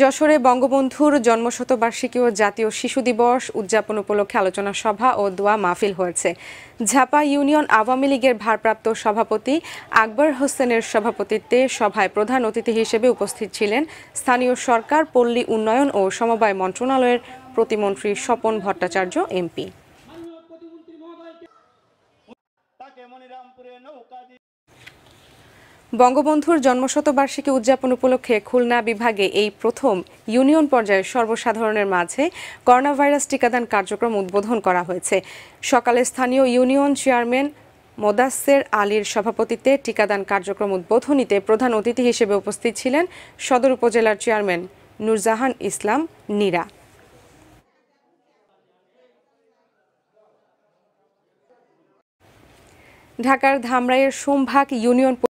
যশোরে বঙ্গবন্ধুর জন্মশতবার্ষিকী ও জাতীয় শিশু দিবস উদযাপন উপলক্ষে আলোচনা সভা ও দোয়া মাহফিল হয়েছে ঝাপা ইউনিয়ন আওয়ামী লীগের ভারপ্রাপ্ত সভাপতি আকবর হোসেনের সভাপতিত্বে সভায় প্রধান অতিথি হিসেবে উপস্থিত ছিলেন স্থানীয় সরকার পল্লী উন্নয়ন ও সমবায় মন্ত্রণালয়ের প্রতিমন্ত্রী স্বপন ভট্টাচার্য এমপি বঙ্গবন্ধুর জন্মশতবার্ষিকী উদযাপন উপলক্ষে খুলনা বিভাগে এই প্রথম ইউনিয়ন পর্যায়ে সর্বসাধারণের মাঝে করোনা ভাইরাস টিকাদান কার্যক্রম উদ্বোধন করা হয়েছে সকালে স্থানীয় ইউনিয়ন চেয়ারম্যান মোদাসের আলীর সভাপতিত্বে টিকাদান কার্যক্রম উদ্বোধনীতে প্রধান অতিথি হিসেবে উপস্থিত ছিলেন সদর উপজেলার চেয়ারম্যান নুরজাহান ইসলাম নীরা ঢাকার ধামরাইয়ের সোমভাগ ইউনিয়ন